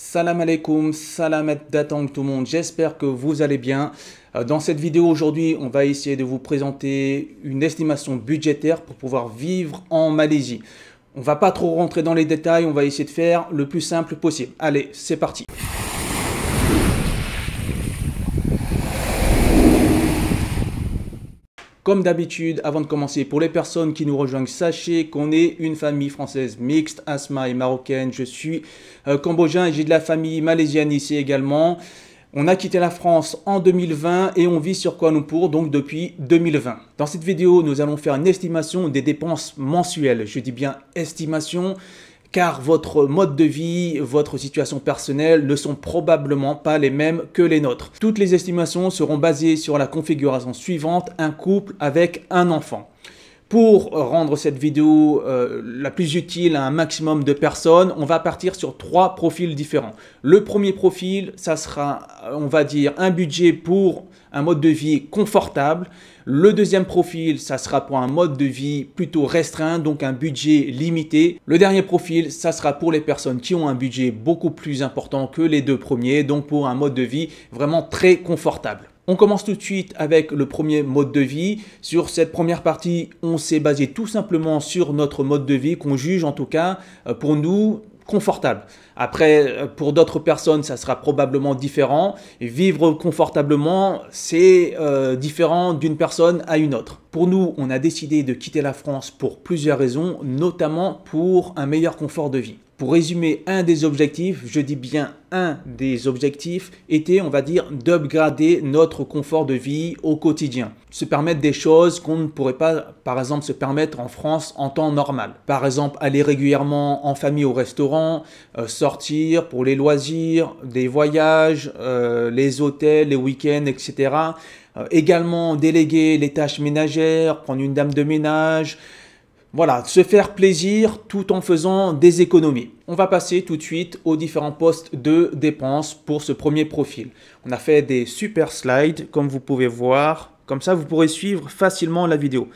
Salam alaikum, salam datang tout le monde, j'espère que vous allez bien. Euh, dans cette vidéo aujourd'hui, on va essayer de vous présenter une estimation budgétaire pour pouvoir vivre en Malaisie. On va pas trop rentrer dans les détails, on va essayer de faire le plus simple possible. Allez, c'est parti. Comme d'habitude, avant de commencer, pour les personnes qui nous rejoignent, sachez qu'on est une famille française mixte, Asma et marocaine, je suis euh, cambodgien et j'ai de la famille malaisienne ici également. On a quitté la France en 2020 et on vit sur nous pour donc depuis 2020. Dans cette vidéo, nous allons faire une estimation des dépenses mensuelles. Je dis bien estimation, car votre mode de vie, votre situation personnelle ne sont probablement pas les mêmes que les nôtres. Toutes les estimations seront basées sur la configuration suivante, un couple avec un enfant. Pour rendre cette vidéo euh, la plus utile à un maximum de personnes, on va partir sur trois profils différents. Le premier profil, ça sera, on va dire, un budget pour un mode de vie confortable. Le deuxième profil, ça sera pour un mode de vie plutôt restreint, donc un budget limité. Le dernier profil, ça sera pour les personnes qui ont un budget beaucoup plus important que les deux premiers, donc pour un mode de vie vraiment très confortable. On commence tout de suite avec le premier mode de vie. Sur cette première partie, on s'est basé tout simplement sur notre mode de vie qu'on juge en tout cas euh, pour nous confortable. Après, euh, pour d'autres personnes, ça sera probablement différent. vivre confortablement, c'est euh, différent d'une personne à une autre. Pour nous, on a décidé de quitter la France pour plusieurs raisons, notamment pour un meilleur confort de vie. Pour résumer, un des objectifs, je dis bien un des objectifs, était, on va dire, d'upgrader notre confort de vie au quotidien. Se permettre des choses qu'on ne pourrait pas, par exemple, se permettre en France en temps normal. Par exemple, aller régulièrement en famille au restaurant, euh, sortir pour les loisirs, des voyages, euh, les hôtels, les week-ends, etc. Euh, également déléguer les tâches ménagères, prendre une dame de ménage, voilà, se faire plaisir tout en faisant des économies. On va passer tout de suite aux différents postes de dépenses pour ce premier profil. On a fait des super slides, comme vous pouvez voir. Comme ça, vous pourrez suivre facilement la vidéo.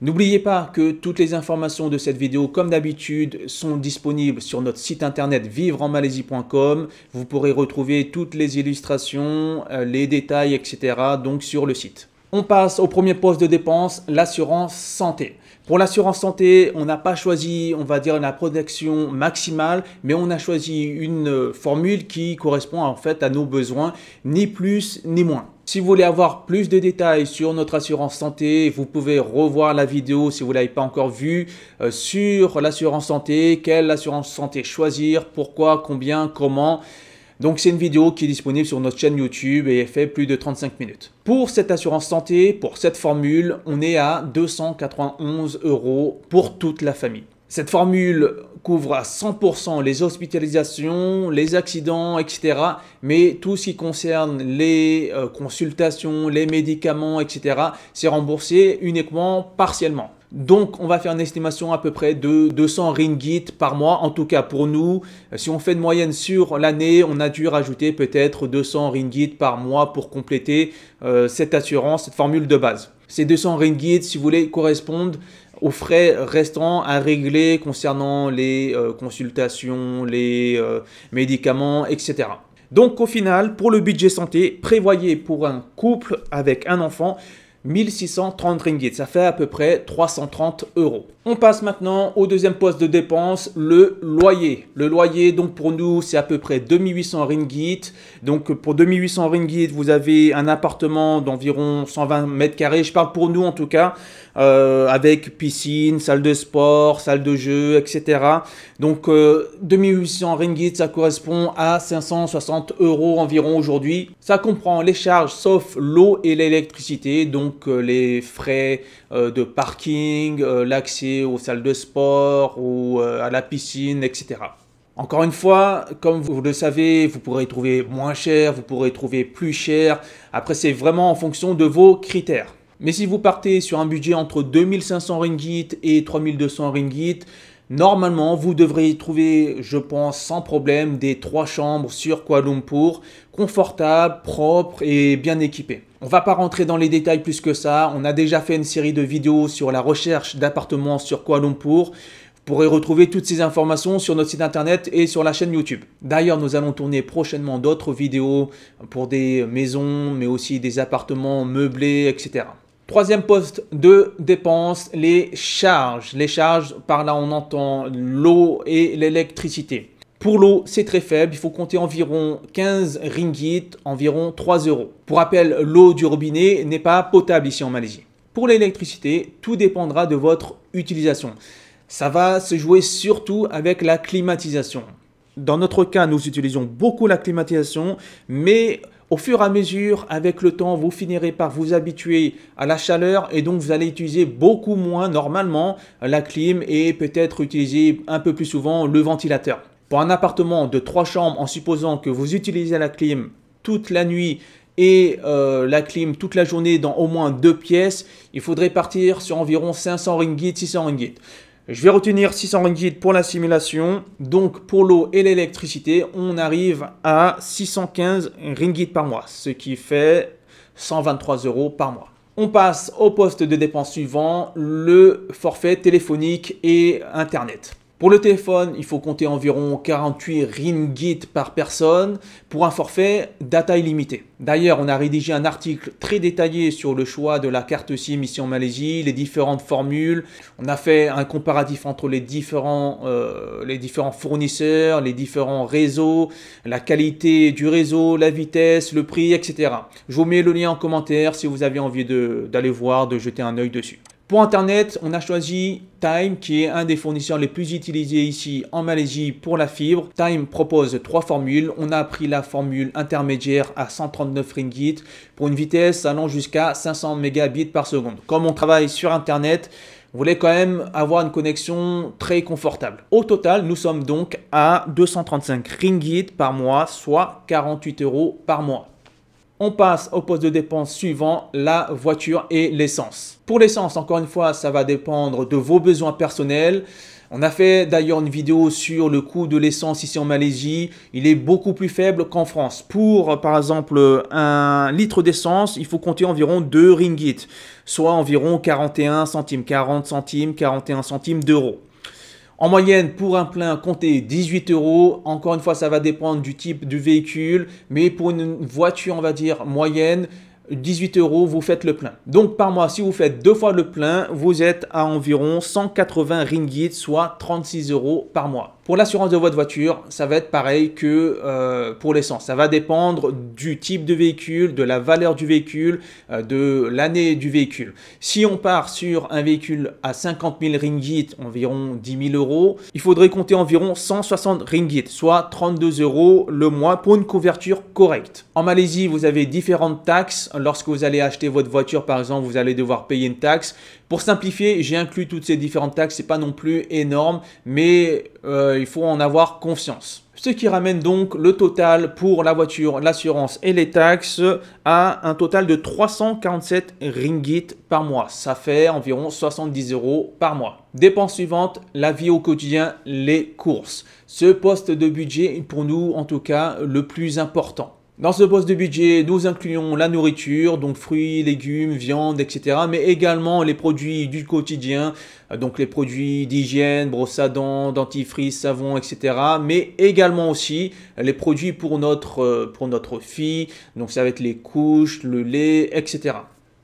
N'oubliez pas que toutes les informations de cette vidéo, comme d'habitude, sont disponibles sur notre site internet vivreenmalaisie.com. Vous pourrez retrouver toutes les illustrations, euh, les détails, etc. donc sur le site. On passe au premier poste de dépense, l'assurance santé. Pour l'assurance santé, on n'a pas choisi, on va dire, la protection maximale, mais on a choisi une euh, formule qui correspond en fait à nos besoins, ni plus ni moins. Si vous voulez avoir plus de détails sur notre assurance santé, vous pouvez revoir la vidéo si vous ne l'avez pas encore vue euh, sur l'assurance santé, quelle assurance santé choisir, pourquoi, combien, comment. Donc c'est une vidéo qui est disponible sur notre chaîne YouTube et fait plus de 35 minutes. Pour cette assurance santé, pour cette formule, on est à 291 euros pour toute la famille. Cette formule couvre à 100% les hospitalisations, les accidents, etc. Mais tout ce qui concerne les euh, consultations, les médicaments, etc., c'est remboursé uniquement partiellement. Donc, on va faire une estimation à peu près de 200 ringgit par mois, en tout cas pour nous. Euh, si on fait une moyenne sur l'année, on a dû rajouter peut-être 200 ringgit par mois pour compléter euh, cette assurance, cette formule de base. Ces 200 ringgit, si vous voulez, correspondent aux frais restants à régler concernant les euh, consultations, les médicaments, etc. Donc au final, pour le budget santé, prévoyez pour un couple avec un enfant 1630 ringgit, ça fait à peu près 330 euros. On passe maintenant au deuxième poste de dépense, le loyer. Le loyer, donc pour nous, c'est à peu près 2800 ringgit. Donc pour 2800 ringgit, vous avez un appartement d'environ 120 mètres carrés. Je parle pour nous en tout cas, euh, avec piscine, salle de sport, salle de jeu, etc. Donc 2800 euh, ringgit, ça correspond à 560 euros environ aujourd'hui. Ça comprend les charges sauf l'eau et l'électricité, donc euh, les frais de parking, l'accès aux salles de sport ou euh, à la piscine, etc. Encore une fois, comme vous le savez, vous pourrez trouver moins cher, vous pourrez trouver plus cher. Après, c'est vraiment en fonction de vos critères. Mais si vous partez sur un budget entre 2500 ringgit et 3200 ringgit, Normalement, vous devrez trouver, je pense, sans problème, des trois chambres sur Kuala Lumpur, confortables, propres et bien équipées. On va pas rentrer dans les détails plus que ça, on a déjà fait une série de vidéos sur la recherche d'appartements sur Kuala Lumpur. Vous pourrez retrouver toutes ces informations sur notre site internet et sur la chaîne YouTube. D'ailleurs, nous allons tourner prochainement d'autres vidéos pour des maisons, mais aussi des appartements meublés, etc. Troisième poste de dépenses, les charges. Les charges, par là on entend l'eau et l'électricité. Pour l'eau, c'est très faible, il faut compter environ 15 ringgit, environ 3 euros. Pour rappel, l'eau du robinet n'est pas potable ici en Malaisie. Pour l'électricité, tout dépendra de votre utilisation. Ça va se jouer surtout avec la climatisation. Dans notre cas, nous utilisons beaucoup la climatisation, mais au fur et à mesure, avec le temps, vous finirez par vous habituer à la chaleur et donc vous allez utiliser beaucoup moins normalement la clim et peut-être utiliser un peu plus souvent le ventilateur. Pour un appartement de trois chambres, en supposant que vous utilisez la clim toute la nuit et euh, la clim toute la journée dans au moins deux pièces, il faudrait partir sur environ 500 ringgit, 600 ringgit. Je vais retenir 600 ringgit pour la simulation. Donc pour l'eau et l'électricité, on arrive à 615 ringgit par mois, ce qui fait 123 euros par mois. On passe au poste de dépense suivant, le forfait téléphonique et Internet. Pour le téléphone, il faut compter environ 48 ringgit par personne pour un forfait data illimité. D'ailleurs, on a rédigé un article très détaillé sur le choix de la carte SIM ici en Malaisie, les différentes formules. On a fait un comparatif entre les différents, euh, les différents fournisseurs, les différents réseaux, la qualité du réseau, la vitesse, le prix, etc. Je vous mets le lien en commentaire si vous avez envie d'aller voir, de jeter un œil dessus. Pour Internet, on a choisi Time qui est un des fournisseurs les plus utilisés ici en Malaisie pour la fibre. Time propose trois formules. On a pris la formule intermédiaire à 139 ringgit pour une vitesse allant jusqu'à 500 mégabits par seconde. Comme on travaille sur Internet, on voulait quand même avoir une connexion très confortable. Au total, nous sommes donc à 235 ringgit par mois, soit 48 euros par mois. On passe au poste de dépense suivant, la voiture et l'essence. Pour l'essence, encore une fois, ça va dépendre de vos besoins personnels. On a fait d'ailleurs une vidéo sur le coût de l'essence ici en Malaisie. Il est beaucoup plus faible qu'en France. Pour par exemple un litre d'essence, il faut compter environ 2 ringgit, soit environ 41 centimes, 40 centimes, 41 centimes d'euros. En moyenne, pour un plein, comptez 18 euros. Encore une fois, ça va dépendre du type du véhicule, mais pour une voiture, on va dire moyenne, 18 euros, vous faites le plein. Donc par mois, si vous faites deux fois le plein, vous êtes à environ 180 ringgit, soit 36 euros par mois. Pour l'assurance de votre voiture, ça va être pareil que euh, pour l'essence. Ça va dépendre du type de véhicule, de la valeur du véhicule, euh, de l'année du véhicule. Si on part sur un véhicule à 50 000 ringgit, environ 10 000 euros, il faudrait compter environ 160 ringgit, soit 32 euros le mois pour une couverture correcte. En Malaisie, vous avez différentes taxes. Lorsque vous allez acheter votre voiture, par exemple, vous allez devoir payer une taxe. Pour simplifier, j'ai inclus toutes ces différentes taxes. C'est pas non plus énorme, mais euh, il faut en avoir confiance. Ce qui ramène donc le total pour la voiture, l'assurance et les taxes à un total de 347 ringgit par mois. Ça fait environ 70 euros par mois. Dépense suivante, la vie au quotidien, les courses. Ce poste de budget est pour nous en tout cas le plus important. Dans ce poste de budget, nous incluons la nourriture, donc fruits, légumes, viande, etc. Mais également les produits du quotidien, euh, donc les produits d'hygiène, brosse à dents, dentifrice, savon, etc. Mais également aussi les produits pour notre, euh, pour notre fille, donc ça va être les couches, le lait, etc.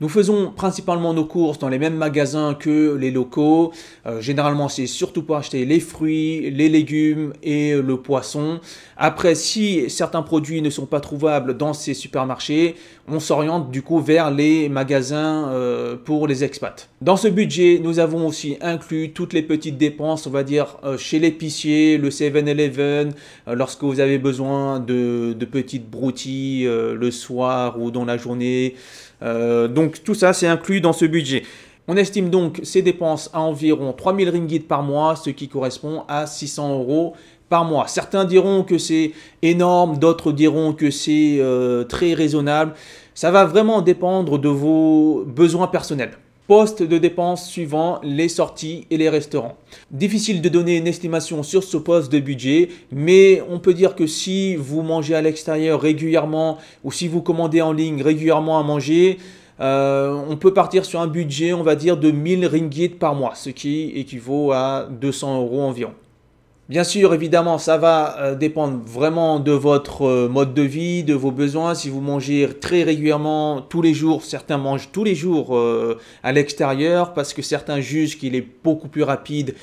Nous faisons principalement nos courses dans les mêmes magasins que les locaux. Euh, généralement, c'est surtout pour acheter les fruits, les légumes et le poisson. Après, si certains produits ne sont pas trouvables dans ces supermarchés, on s'oriente du coup vers les magasins euh, pour les expats. Dans ce budget, nous avons aussi inclus toutes les petites dépenses, on va dire euh, chez l'épicier, le 7-Eleven, lorsque vous avez besoin de petites broutilles le soir ou dans la journée. Euh, donc tout ça, c'est inclus dans ce budget. On estime donc ces dépenses à environ 3000 ringgit par mois, ce qui correspond à 600 euros par mois. Certains diront que c'est énorme, d'autres diront que c'est euh, très raisonnable. Ça va vraiment dépendre de vos besoins personnels. Poste de dépenses suivant les sorties et les restaurants. Difficile de donner une estimation sur ce poste de budget, mais on peut dire que si vous mangez à l'extérieur régulièrement ou si vous commandez en ligne régulièrement à manger, euh, on peut partir sur un budget, on va dire, de 1000 ringgit par mois, ce qui équivaut à 200 euros environ. Bien sûr, évidemment, ça va euh, dépendre vraiment de votre euh, mode de vie, de vos besoins. Si vous mangez très régulièrement tous les jours, certains mangent tous les jours euh, à l'extérieur parce que certains jugent qu'il est beaucoup plus rapide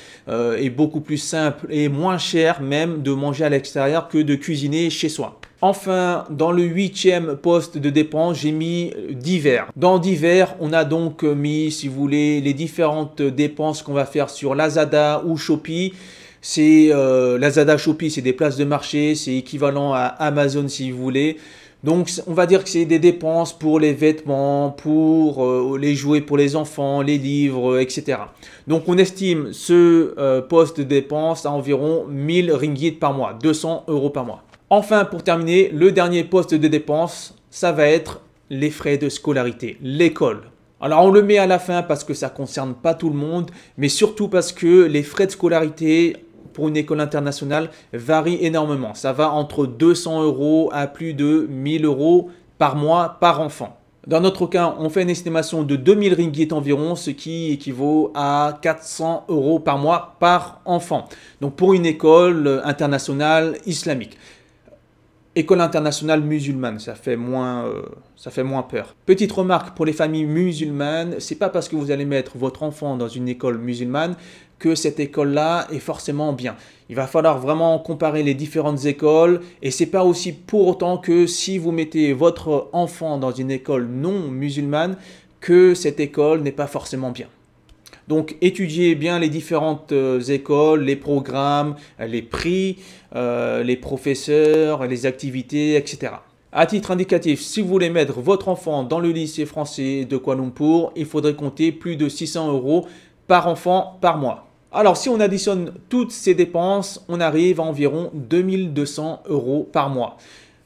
et beaucoup plus simple et moins cher même de manger à l'extérieur que de cuisiner chez soi. Enfin, dans le huitième poste de dépenses, j'ai mis divers. Dans divers, on a donc mis, si vous voulez, les différentes dépenses qu'on va faire sur Lazada ou Shopee c'est euh, la Zada Shopee, c'est des places de marché, c'est équivalent à Amazon si vous voulez. Donc on va dire que c'est des dépenses pour les vêtements, pour euh, les jouets pour les enfants, les livres, etc. Donc on estime ce euh, poste de dépenses à environ 1000 ringgit par mois, 200 euros par mois. Enfin pour terminer, le dernier poste de dépenses, ça va être les frais de scolarité, l'école. Alors on le met à la fin parce que ça concerne pas tout le monde, mais surtout parce que les frais de scolarité pour une école internationale varie énormément. Ça va entre 200 euros à plus de 1000 euros par mois par enfant. Dans notre cas, on fait une estimation de 2000 ringgit environ, ce qui équivaut à 400 euros par mois par enfant. Donc pour une école internationale islamique. École internationale musulmane, ça fait moins, euh, ça fait moins peur. Petite remarque pour les familles musulmanes, c'est pas parce que vous allez mettre votre enfant dans une école musulmane que cette école-là est forcément bien. Il va falloir vraiment comparer les différentes écoles et c'est pas aussi pour autant que si vous mettez votre enfant dans une école non musulmane que cette école n'est pas forcément bien. Donc étudiez bien les différentes euh, écoles, les programmes, les prix, euh, les professeurs, les activités, etc. À titre indicatif, si vous voulez mettre votre enfant dans le lycée français de Kuala Lumpur, il faudrait compter plus de 600 euros par enfant par mois. Alors si on additionne toutes ces dépenses, on arrive à environ 2200 euros par mois.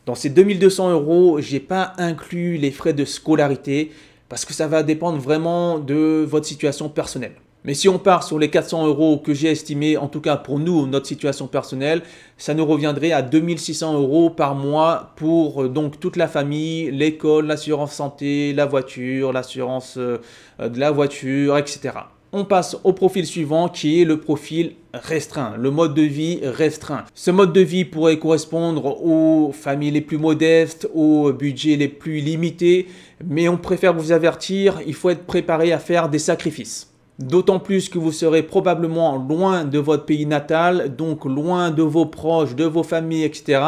Dans ces 2200 euros, je n'ai pas inclus les frais de scolarité, parce que ça va dépendre vraiment de votre situation personnelle. Mais si on part sur les 400 euros que j'ai estimé, en tout cas pour nous, notre situation personnelle, ça nous reviendrait à 2600 euros par mois pour euh, donc toute la famille, l'école, l'assurance santé, la voiture, l'assurance euh, euh, de la voiture, etc on passe au profil suivant qui est le profil restreint, le mode de vie restreint. Ce mode de vie pourrait correspondre aux familles les plus modestes, aux budgets les plus limités, mais on préfère vous avertir, il faut être préparé à faire des sacrifices. D'autant plus que vous serez probablement loin de votre pays natal, donc loin de vos proches, de vos familles, etc.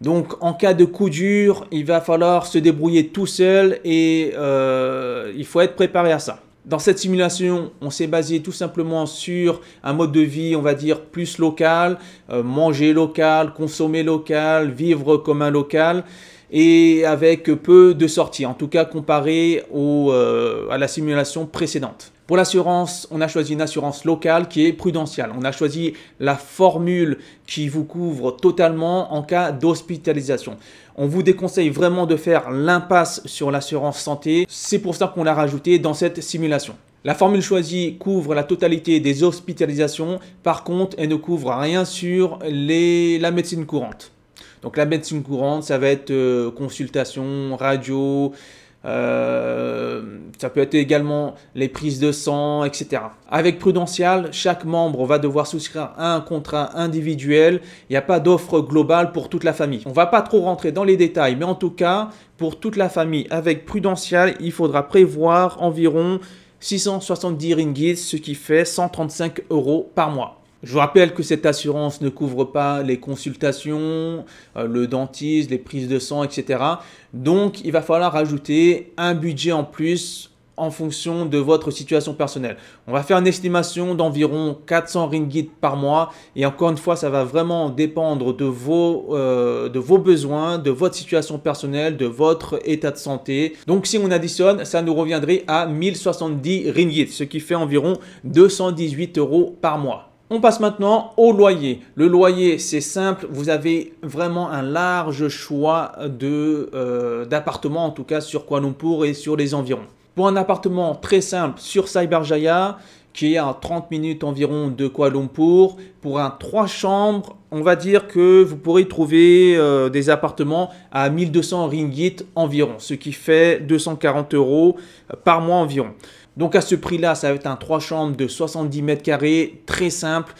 Donc en cas de coup dur, il va falloir se débrouiller tout seul et euh, il faut être préparé à ça. Dans cette simulation, on s'est basé tout simplement sur un mode de vie, on va dire, plus local, euh, manger local, consommer local, vivre comme un local et avec peu de sorties, en tout cas comparé euh, à la simulation précédente. Pour l'assurance, on a choisi une assurance locale qui est prudentielle. On a choisi la formule qui vous couvre totalement en cas d'hospitalisation. On vous déconseille vraiment de faire l'impasse sur l'assurance santé. C'est pour ça qu'on l'a rajouté dans cette simulation. La formule choisie couvre la totalité des hospitalisations. Par contre, elle ne couvre rien sur la médecine courante. Donc la médecine courante, ça va être euh, consultation, radio, euh, ça peut être également les prises de sang, etc. Avec Prudential, chaque membre va devoir souscrire un contrat individuel. Il n'y a pas d'offre globale pour toute la famille. On ne va pas trop rentrer dans les détails, mais en tout cas, pour toute la famille avec Prudential, il faudra prévoir environ 670 ringgits, ce qui fait 135 euros par mois. Je vous rappelle que cette assurance ne couvre pas les consultations, euh, le dentiste, les prises de sang, etc. Donc il va falloir ajouter un budget en plus en fonction de votre situation personnelle. On va faire une estimation d'environ 400 ringgit par mois et encore une fois, ça va vraiment dépendre euh, de vos, besoins, de votre situation personnelle, de votre état de santé. Donc si on additionne, ça nous reviendrait à 1070 ringgit, ce qui fait environ 218 euros par mois. On passe maintenant au loyer. Le loyer, c'est simple, vous avez vraiment un large choix euh, d'appartements, en tout cas sur Kuala Lumpur et sur les environs. Pour un appartement très simple sur Cyberjaya, qui est à 30 minutes environ de Kuala Lumpur, pour un trois chambres, on va dire que vous pourrez trouver euh, des appartements à 1200 ringgit environ, ce qui fait 240 euros euh, par mois environ. Donc à ce prix-là, ça va être un 3 chambres de 70 mètres carrés, très simple.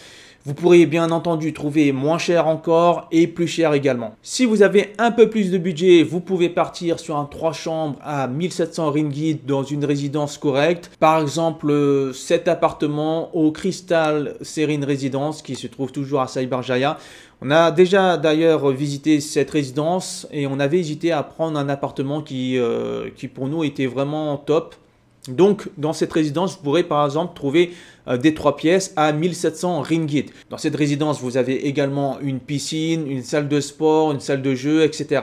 Vous pourriez bien entendu trouver moins cher encore et plus cher également. Si vous avez un peu plus de budget, vous pouvez partir sur un 3 chambres à 1700 ringgit dans une résidence correcte. Par exemple, euh, cet appartement au Crystal Serine Residence qui se trouve toujours à Saïbarjaya. On a déjà d'ailleurs visité cette résidence et on avait hésité à prendre un appartement qui, euh, qui pour nous était vraiment top. Donc, dans cette résidence, vous pourrez par exemple trouver euh, des trois pièces à 1700 ringgit. Dans cette résidence, vous avez également une piscine, une salle de sport, une salle de jeu, etc.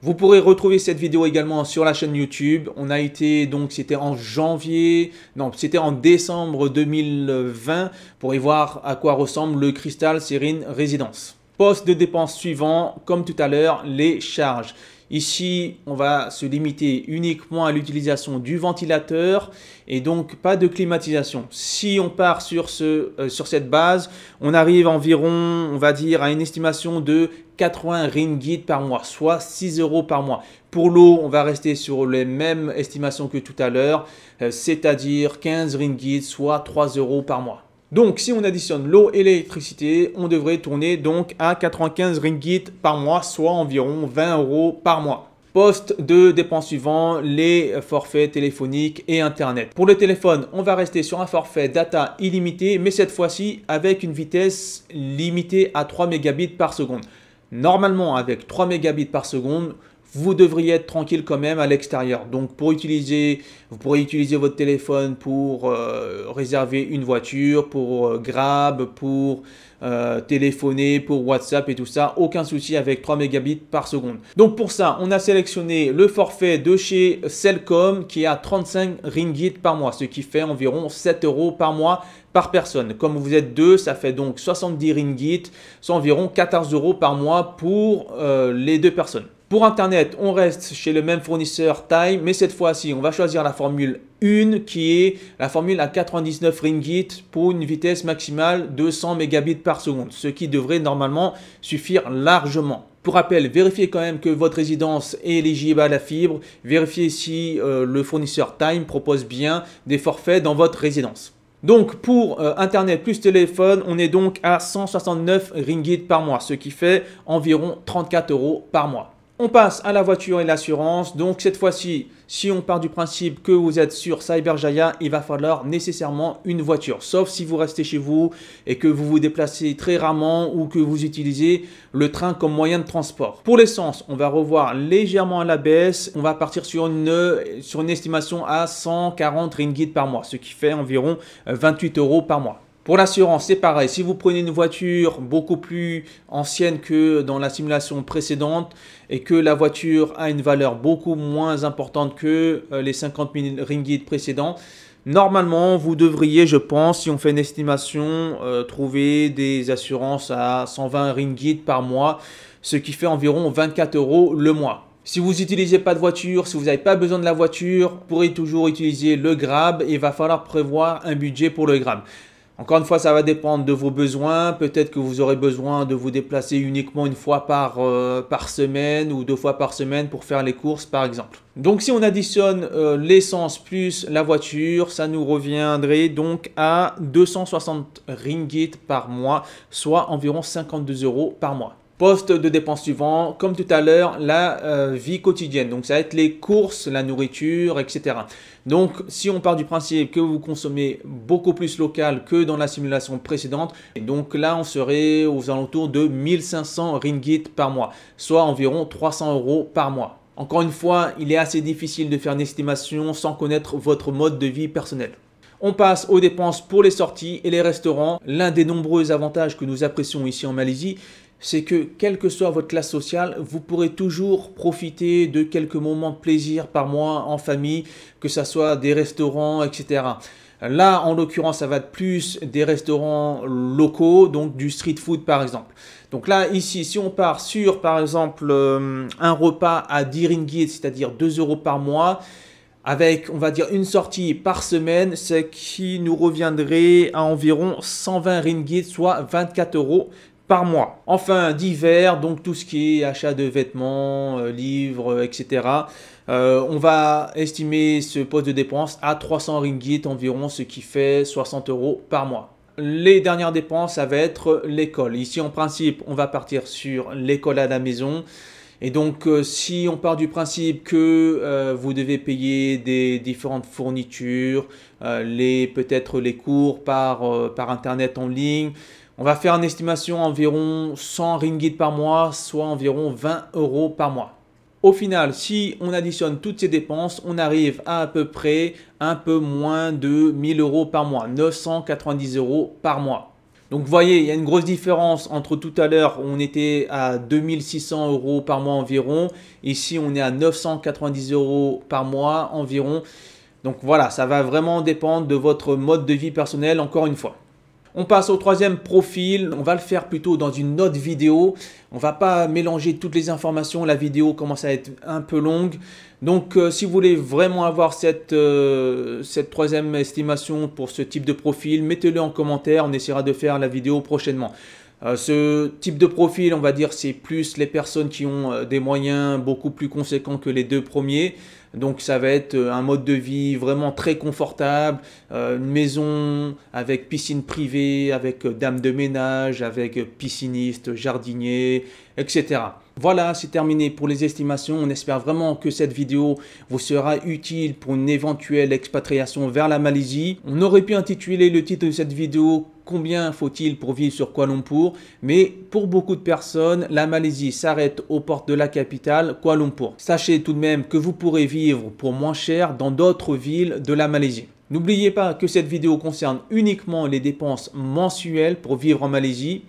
Vous pourrez retrouver cette vidéo également sur la chaîne YouTube. On a été donc c'était en janvier, non c'était en décembre 2020 pour y voir à quoi ressemble le Crystal Serene Residence. Poste de dépenses suivant, comme tout à l'heure, les charges. Ici, on va se limiter uniquement à l'utilisation du ventilateur et donc pas de climatisation. Si on part sur, euh, cette base, on arrive environ, on va dire, à une estimation de 80 ringgit par mois, soit 6 euros par mois. Pour l'eau, on va rester sur les mêmes estimations que tout à l'heure, euh, c'est-à-dire 15 ringgit, soit 3 euros par mois. Donc si on additionne l'eau et l'électricité, on devrait tourner donc à 95 ringgit par mois, soit environ 20 euros par mois. Poste de dépenses suivant, les forfaits téléphoniques et Internet. Pour le téléphone, on va rester sur un forfait data illimité, mais cette fois-ci avec une vitesse limitée à 3 mégabits par seconde. Normalement, avec 3 mégabits par seconde, vous devriez être tranquille quand même à l'extérieur. Donc pour utiliser, vous pourrez utiliser votre téléphone pour euh, réserver une voiture, pour euh, Grab, pour euh, téléphoner, pour WhatsApp et tout ça. Aucun souci avec 3 mégabits par seconde. Donc pour ça, on a sélectionné le forfait de chez Cellcom qui est à 35 ringgit par mois, ce qui fait environ 7 euros par mois par personne. Comme vous êtes deux, ça fait donc 70 ringgit, soit environ 14 euros par mois pour les deux personnes. Pour Internet, on reste chez le même fournisseur Time, mais cette fois-ci, on va choisir la formule 1 qui est la formule à 99 ringgit pour une vitesse maximale de 100 mégabits par seconde, ce qui devrait normalement suffire largement. Pour rappel, vérifiez quand même que votre résidence est éligible à la fibre, vérifiez si euh, le fournisseur Time propose bien des forfaits dans votre résidence. Donc pour euh, Internet plus téléphone, on est donc à 169 ringgit par mois, ce qui fait environ 34 euros par mois. On passe à la voiture et l'assurance. Donc cette fois-ci, si on part du principe que vous êtes sur Cyberjaya, il va falloir nécessairement une voiture. Sauf si vous restez chez vous et que vous vous déplacez très rarement ou que vous utilisez le train comme moyen de transport. Pour l'essence, on va revoir légèrement à la baisse. On va partir sur une, sur une estimation à 140 ringgit par mois, ce qui fait environ 28 euh, euros par mois. Pour l'assurance, c'est pareil. Si vous prenez une voiture beaucoup plus ancienne que dans la simulation précédente et que la voiture a une valeur beaucoup moins importante que euh, les 50 000 ringgit précédents, normalement, vous devriez, je pense, si on fait une estimation, euh, trouver des assurances à 120 ringgit par mois, ce qui fait environ 24 euros le mois. Si vous n'utilisez pas de voiture, si vous n'avez pas besoin de la voiture, vous pourrez toujours utiliser le Grab il va falloir prévoir un budget pour le Grab. Encore une fois, ça va dépendre de vos besoins. Peut-être que vous aurez besoin de vous déplacer uniquement une fois par, euh, semaine ou deux fois par semaine pour faire les courses, par exemple. Donc si on additionne euh, l'essence plus la voiture, ça nous reviendrait donc à 260 ringgit par mois, soit environ 52 euros par mois. Poste de dépenses suivant, comme tout à l'heure, la euh, vie quotidienne. Donc ça va être les courses, la nourriture, etc. Donc si on part du principe que vous consommez beaucoup plus local que dans la simulation précédente, et donc là on serait aux alentours de 1500 ringgit par mois, soit environ 300 euros par mois. Encore une fois, il est assez difficile de faire une estimation sans connaître votre mode de vie personnel. On passe aux dépenses pour les sorties et les restaurants. L'un des nombreux avantages que nous apprécions ici en Malaisie, c'est que quelle que soit votre classe sociale, vous pourrez toujours profiter de quelques moments de plaisir par mois en famille, que ce soit des restaurants, etc. Là, en l'occurrence, ça va de plus des restaurants locaux, donc du street food par exemple. Donc là, ici, si on part sur par exemple euh, un repas à 10 ringgit, c'est-à-dire 2 euros par mois, avec, on va dire, une sortie par semaine, ce qui nous reviendrait à environ 120 ringgit, soit 24 euros mois. Enfin, divers donc tout ce qui est achat de vêtements, euh, livres, etc. Euh, on va estimer ce poste de dépense à 300 ringgit environ, ce qui fait 60 euros par mois. Les dernières dépenses, ça va être l'école. Ici, en principe, on va partir sur l'école à la maison. Et donc, euh, si on part du principe que vous devez payer des différentes fournitures, les peut-être les cours par, par internet en ligne, on va faire une estimation environ 100 ringgit par mois, soit environ 20 euros par mois. Au final, si on additionne toutes ces dépenses, on arrive à à peu près un peu moins de 1000 euros par mois, 990 euros par mois. Donc vous voyez, il y a une grosse différence entre tout à l'heure où on était à 2600 euros par mois environ. Ici, on est à 990 euros par mois environ. Donc voilà, ça va vraiment dépendre de votre mode de vie personnel encore une fois. On passe au troisième profil, on va le faire plutôt dans une autre vidéo. On va pas mélanger toutes les informations, la vidéo commence à être un peu longue. Donc euh, si vous voulez vraiment avoir euh, cette troisième estimation pour ce type de profil, mettez-le en commentaire, on essaiera de faire la vidéo prochainement. Euh, ce type de profil, on va dire, c'est plus les personnes qui ont euh, des moyens beaucoup plus conséquents que les deux premiers. Donc ça va être euh, un mode de vie vraiment très confortable, une maison avec piscine privée, avec dame de ménage, avec pisciniste, jardinier, etc. Voilà, c'est terminé pour les estimations. On espère vraiment que cette vidéo vous sera utile pour une éventuelle expatriation vers la Malaisie. On aurait pu intituler le titre de cette vidéo combien faut-il pour vivre sur Kuala Lumpur Mais pour beaucoup de personnes, la Malaisie s'arrête aux portes de la capitale, Kuala Lumpur. Sachez tout de même que vous pourrez vivre pour moins cher dans d'autres villes de la Malaisie. N'oubliez pas que cette vidéo concerne uniquement les dépenses mensuelles pour vivre en Malaisie.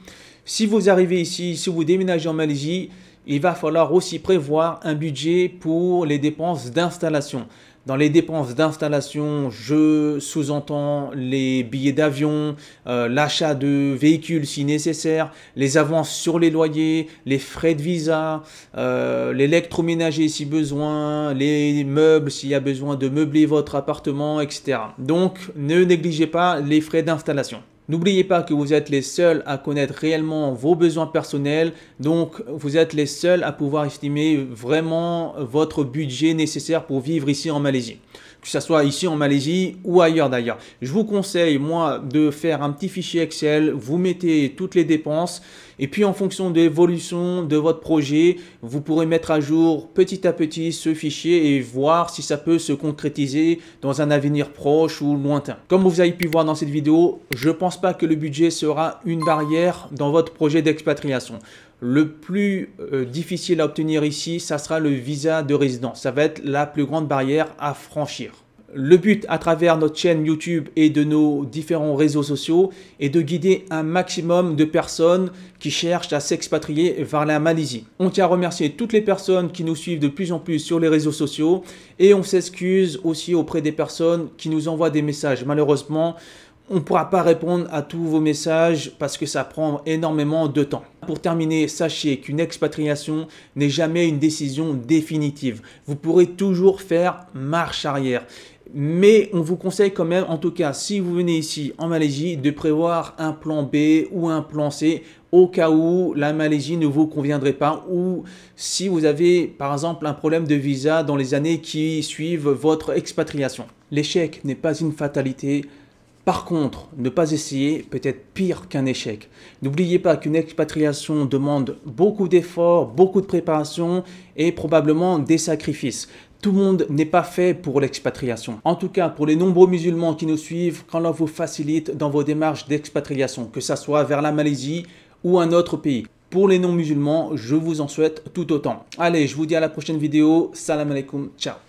Si vous arrivez ici, si vous déménagez en Malaisie, il va falloir aussi prévoir un budget pour les dépenses d'installation. Dans les dépenses d'installation, je sous-entends les billets d'avion, euh, l'achat de véhicules si nécessaire, les avances sur les loyers, les frais de visa, euh, l'électroménager si besoin, les meubles s'il y a besoin de meubler votre appartement, etc. Donc ne négligez pas les frais d'installation. N'oubliez pas que vous êtes les seuls à connaître réellement vos besoins personnels, donc vous êtes les seuls à pouvoir estimer vraiment votre budget nécessaire pour vivre ici en Malaisie que ce soit ici en Malaisie ou ailleurs d'ailleurs. Je vous conseille, moi, de faire un petit fichier Excel, vous mettez toutes les dépenses et puis en fonction de l'évolution de votre projet, vous pourrez mettre à jour petit à petit ce fichier et voir si ça peut se concrétiser dans un avenir proche ou lointain. Comme vous avez pu voir dans cette vidéo, je pense pas que le budget sera une barrière dans votre projet d'expatriation. Le plus euh, difficile à obtenir ici, ça sera le visa de résidence. Ça va être la plus grande barrière à franchir. Le but à travers notre chaîne YouTube et de nos différents réseaux sociaux est de guider un maximum de personnes qui cherchent à s'expatrier vers la Malaisie. On tient à remercier toutes les personnes qui nous suivent de plus en plus sur les réseaux sociaux et on s'excuse aussi auprès des personnes qui nous envoient des messages. Malheureusement, on ne pourra pas répondre à tous vos messages parce que ça prend énormément de temps. Pour terminer, sachez qu'une expatriation n'est jamais une décision définitive. Vous pourrez toujours faire marche arrière mais on vous conseille quand même, en tout cas, si vous venez ici en Malaisie, de prévoir un plan B ou un plan C au cas où la Malaisie ne vous conviendrait pas ou si vous avez par exemple un problème de visa dans les années qui suivent votre expatriation. L'échec n'est pas une fatalité. Par contre, ne pas essayer peut être pire qu'un échec. N'oubliez pas qu'une expatriation demande beaucoup d'efforts, beaucoup de préparation et probablement des sacrifices. Tout le monde n'est pas fait pour l'expatriation. En tout cas, pour les nombreux musulmans qui nous suivent, quand l'on vous facilite dans vos démarches d'expatriation, que ce soit vers la Malaisie ou un autre pays. Pour les non-musulmans, je vous en souhaite tout autant. Allez, je vous dis à la prochaine vidéo. Salam alaikum, ciao.